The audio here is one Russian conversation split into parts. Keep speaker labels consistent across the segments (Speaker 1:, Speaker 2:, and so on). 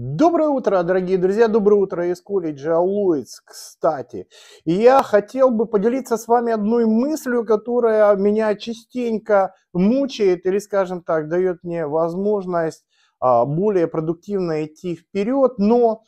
Speaker 1: Доброе утро, дорогие друзья, доброе утро из колледжа Луиц, кстати. И я хотел бы поделиться с вами одной мыслью, которая меня частенько мучает или, скажем так, дает мне возможность а, более продуктивно идти вперед, но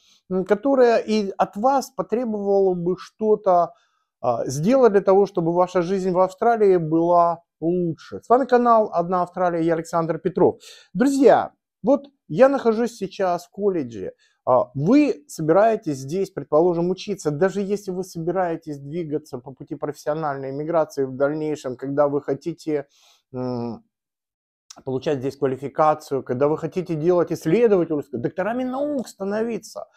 Speaker 1: которая и от вас потребовала бы что-то а, сделать для того, чтобы ваша жизнь в Австралии была лучше. С вами канал «Одна Австралия» я Александр Петров. Друзья, вот я нахожусь сейчас в колледже, а, вы собираетесь здесь, предположим, учиться, даже если вы собираетесь двигаться по пути профессиональной иммиграции в дальнейшем, когда вы хотите получать здесь квалификацию, когда вы хотите делать исследовательскую, докторами наук становиться –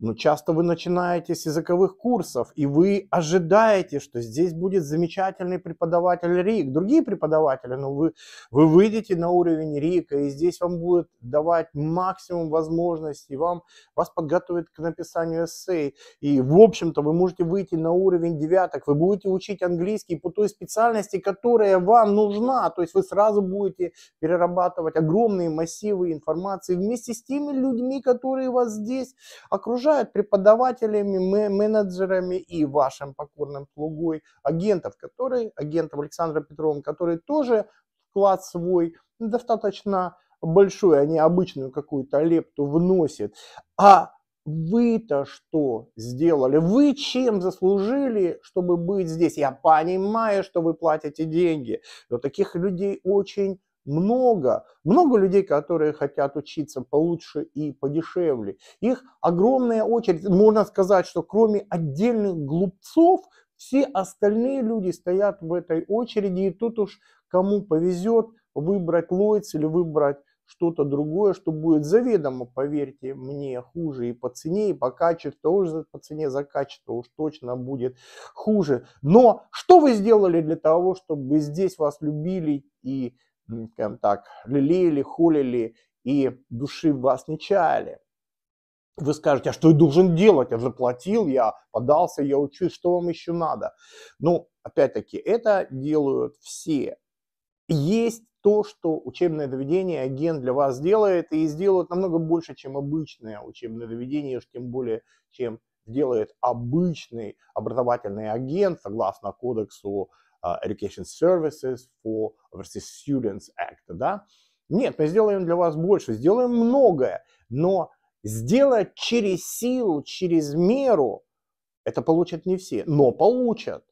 Speaker 1: но ну, часто вы начинаете с языковых курсов, и вы ожидаете, что здесь будет замечательный преподаватель РИК, другие преподаватели, но ну, вы, вы выйдете на уровень РИКа, и здесь вам будет давать максимум возможностей, вам, вас подготовят к написанию эссе, и, в общем-то, вы можете выйти на уровень девяток, вы будете учить английский по той специальности, которая вам нужна, то есть вы сразу будете перерабатывать огромные массивы информации вместе с теми людьми, которые вас здесь окружают, снабжает преподавателями, менеджерами и вашим покорным слугой агентов, которые, агентов Александра Петрова, которые тоже вклад свой достаточно большой, они обычную какую-то лепту вносят. А вы-то что сделали? Вы чем заслужили, чтобы быть здесь? Я понимаю, что вы платите деньги, но таких людей очень много. Много людей, которые хотят учиться получше и подешевле. Их огромная очередь. Можно сказать, что кроме отдельных глупцов, все остальные люди стоят в этой очереди. И тут уж кому повезет выбрать Лойц или выбрать что-то другое, что будет заведомо, поверьте мне, хуже и по цене, и по качеству, уж по цене за качество уж точно будет хуже. Но что вы сделали для того, чтобы здесь вас любили и скажем так, лелеяли, хулили и души в вас не чаяли. Вы скажете, а что я должен делать? Я заплатил, я подался, я учусь, что вам еще надо? Ну, опять-таки, это делают все. Есть то, что учебное доведение агент для вас делает, и сделают намного больше, чем обычное учебное доведение уж тем более, чем делает обычный образовательный агент, согласно кодексу а, education Services for Overseas Students Act, да? Нет, мы сделаем для вас больше, сделаем многое, но сделать через силу, через меру, это получат не все, но получат.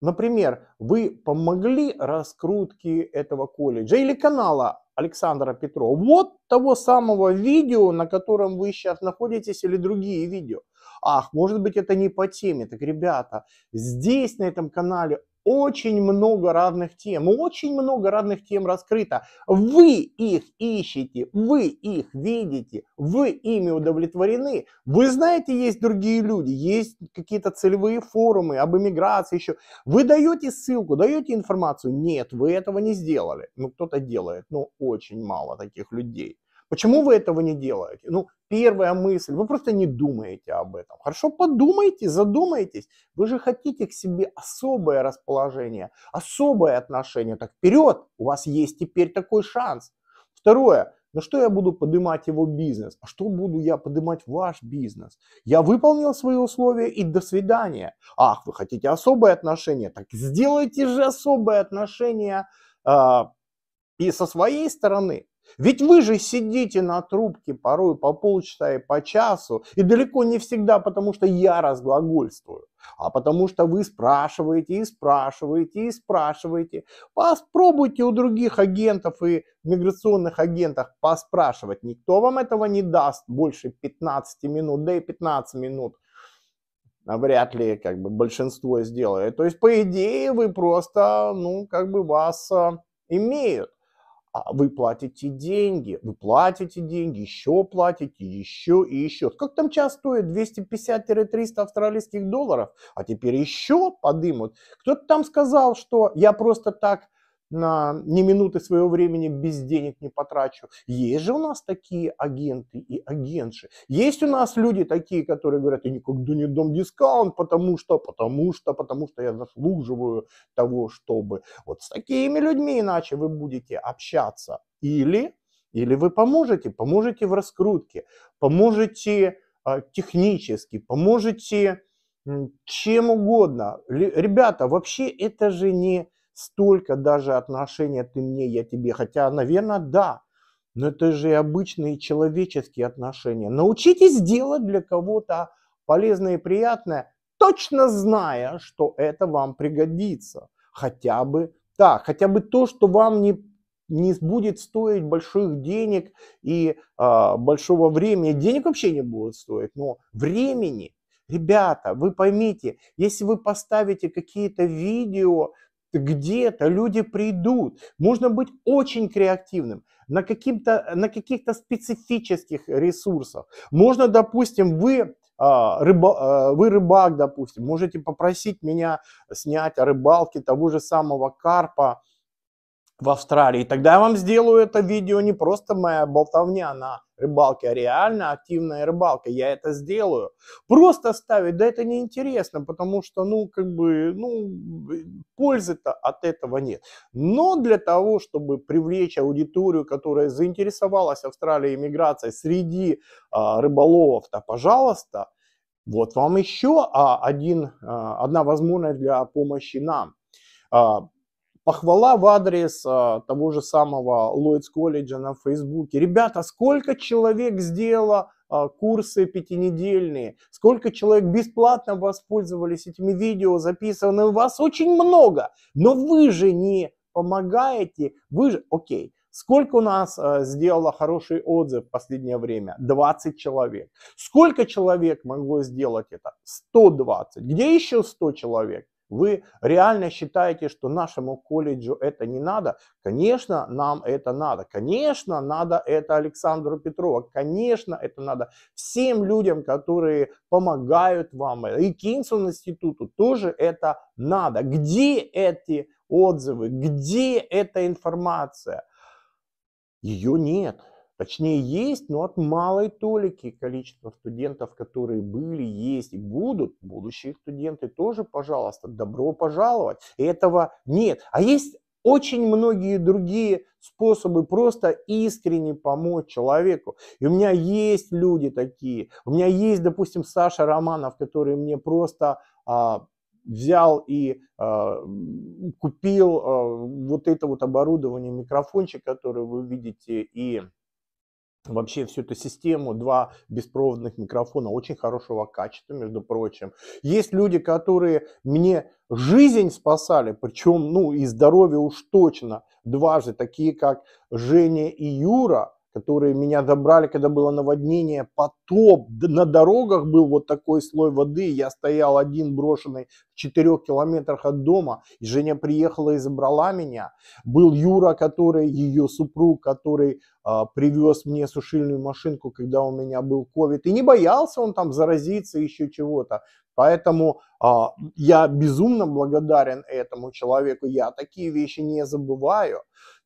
Speaker 1: Например, вы помогли раскрутке этого колледжа или канала Александра Петрова, вот того самого видео, на котором вы сейчас находитесь, или другие видео. Ах, может быть это не по теме. Так, ребята, здесь на этом канале очень много разных тем, очень много разных тем раскрыто. Вы их ищете, вы их видите, вы ими удовлетворены. Вы знаете, есть другие люди, есть какие-то целевые форумы об иммиграции еще. Вы даете ссылку, даете информацию? Нет, вы этого не сделали. Ну, кто-то делает, но ну, очень мало таких людей. Почему вы этого не делаете? Ну, первая мысль, вы просто не думаете об этом. Хорошо, подумайте, задумайтесь. Вы же хотите к себе особое расположение, особое отношение. Так вперед, у вас есть теперь такой шанс. Второе, ну что я буду поднимать его бизнес? А что буду я поднимать ваш бизнес? Я выполнил свои условия и до свидания. Ах, вы хотите особое отношение? Так сделайте же особое отношение э, и со своей стороны. Ведь вы же сидите на трубке порой по полчаса и по часу, и далеко не всегда потому, что я разглагольствую, а потому что вы спрашиваете и спрашиваете и спрашиваете. Попробуйте у других агентов и миграционных агентов поспрашивать. Никто вам этого не даст больше 15 минут, да и 15 минут вряд ли как бы большинство сделает. То есть, по идее, вы просто, ну, как бы вас а, имеют. А, вы платите деньги, вы платите деньги, еще платите, еще и еще. Как там час стоит? 250-300 австралийских долларов, а теперь еще подымут. Кто-то там сказал, что я просто так на ни минуты своего времени без денег не потрачу. Есть же у нас такие агенты и агентши. Есть у нас люди такие, которые говорят, я никогда не дам дискаунт, потому что, потому что, потому что я заслуживаю того, чтобы. Вот с такими людьми иначе вы будете общаться. Или, или вы поможете, поможете в раскрутке, поможете э, технически, поможете чем угодно. Ребята, вообще это же не столько даже отношения ты мне, я тебе. Хотя, наверное, да, но это же обычные человеческие отношения. Научитесь делать для кого-то полезное и приятное, точно зная, что это вам пригодится. Хотя бы так, хотя бы то, что вам не, не будет стоить больших денег и а, большого времени. Денег вообще не будет стоить, но времени – Ребята, вы поймите, если вы поставите какие-то видео где-то люди придут. Можно быть очень креативным на, каким-то, на каких-то специфических ресурсах. Можно, допустим, вы а, рыба, а, вы рыбак, допустим, можете попросить меня снять о рыбалке того же самого карпа в Австралии. Тогда я вам сделаю это видео не просто моя болтовня на рыбалки, а реально активная рыбалка, я это сделаю. Просто ставить, да это неинтересно, потому что, ну, как бы, ну, пользы-то от этого нет. Но для того, чтобы привлечь аудиторию, которая заинтересовалась Австралией миграцией среди а, рыболовов-то, пожалуйста, вот вам еще а, один, а, одна возможность для помощи нам. А, похвала в адрес а, того же самого Ллойдс колледжа на Фейсбуке. Ребята, сколько человек сделало а, курсы пятинедельные, сколько человек бесплатно воспользовались этими видео, записанными вас очень много, но вы же не помогаете, вы же, окей, Сколько у нас э, сделало хороший отзыв в последнее время? 20 человек. Сколько человек могло сделать это? 120. Где еще 100 человек? Вы реально считаете, что нашему колледжу это не надо? Конечно, нам это надо. Конечно, надо это Александру Петрову. Конечно, это надо всем людям, которые помогают вам. И Кинсон институту тоже это надо. Где эти отзывы? Где эта информация? Ее нет. Точнее, есть, но от малой толики количества студентов, которые были, есть и будут. Будущие студенты тоже, пожалуйста, добро пожаловать. Этого нет. А есть очень многие другие способы просто искренне помочь человеку. И у меня есть люди такие. У меня есть, допустим, Саша Романов, который мне просто а, взял и а, купил а, вот это вот оборудование, микрофончик, который вы видите, и вообще всю эту систему, два беспроводных микрофона очень хорошего качества, между прочим. Есть люди, которые мне жизнь спасали, причем, ну, и здоровье уж точно, дважды, такие как Женя и Юра, которые меня забрали, когда было наводнение, потоп, на дорогах был вот такой слой воды, я стоял один брошенный в 4 километрах от дома, и Женя приехала и забрала меня. Был Юра, который, ее супруг, который а, привез мне сушильную машинку, когда у меня был ковид, и не боялся он там заразиться еще чего-то. Поэтому а, я безумно благодарен этому человеку, я такие вещи не забываю.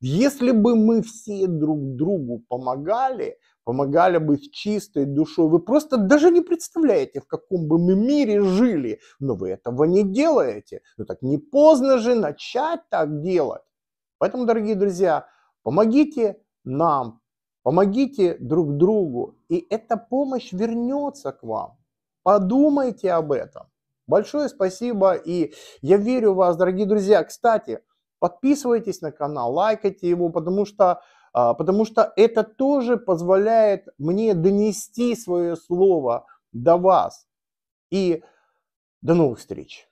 Speaker 1: Если бы мы все друг другу помогали, помогали бы с чистой душой, вы просто даже не представляете, в каком бы мы мире жили, но вы этого не делаете. Ну так не поздно же начать так делать. Поэтому, дорогие друзья, помогите нам, помогите друг другу, и эта помощь вернется к вам. Подумайте об этом. Большое спасибо, и я верю в вас, дорогие друзья. Кстати, Подписывайтесь на канал, лайкайте его, потому что, а, потому что это тоже позволяет мне донести свое слово до вас. И до новых встреч!